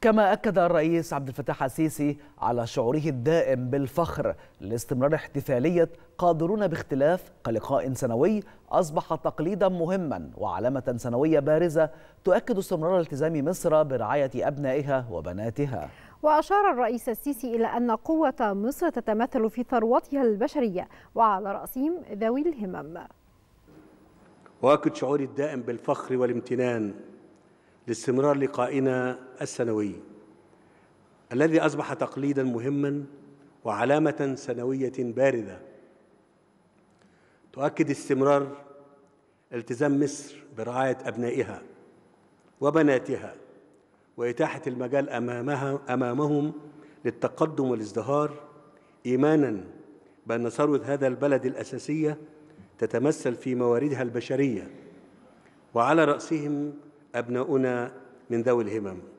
كما أكد الرئيس عبد الفتاح السيسي على شعوره الدائم بالفخر لاستمرار احتفالية قادرون باختلاف كلقاء سنوي أصبح تقليدا مهما وعلامة سنوية بارزة تؤكد استمرار التزام مصر برعاية أبنائها وبناتها وأشار الرئيس السيسي إلى أن قوة مصر تتمثل في ثروتها البشرية وعلى رأسهم ذوي الهمم وأكد شعوري الدائم بالفخر والامتنان لاستمرار لقائنا السنوي الذي أصبح تقليدا مهما وعلامة سنوية باردة تؤكد استمرار التزام مصر برعاية أبنائها وبناتها وإتاحة المجال أمامها أمامهم للتقدم والازدهار إيمانا بأن ثروة هذا البلد الأساسية تتمثل في مواردها البشرية وعلى رأسهم أبناؤنا من ذوي الهمم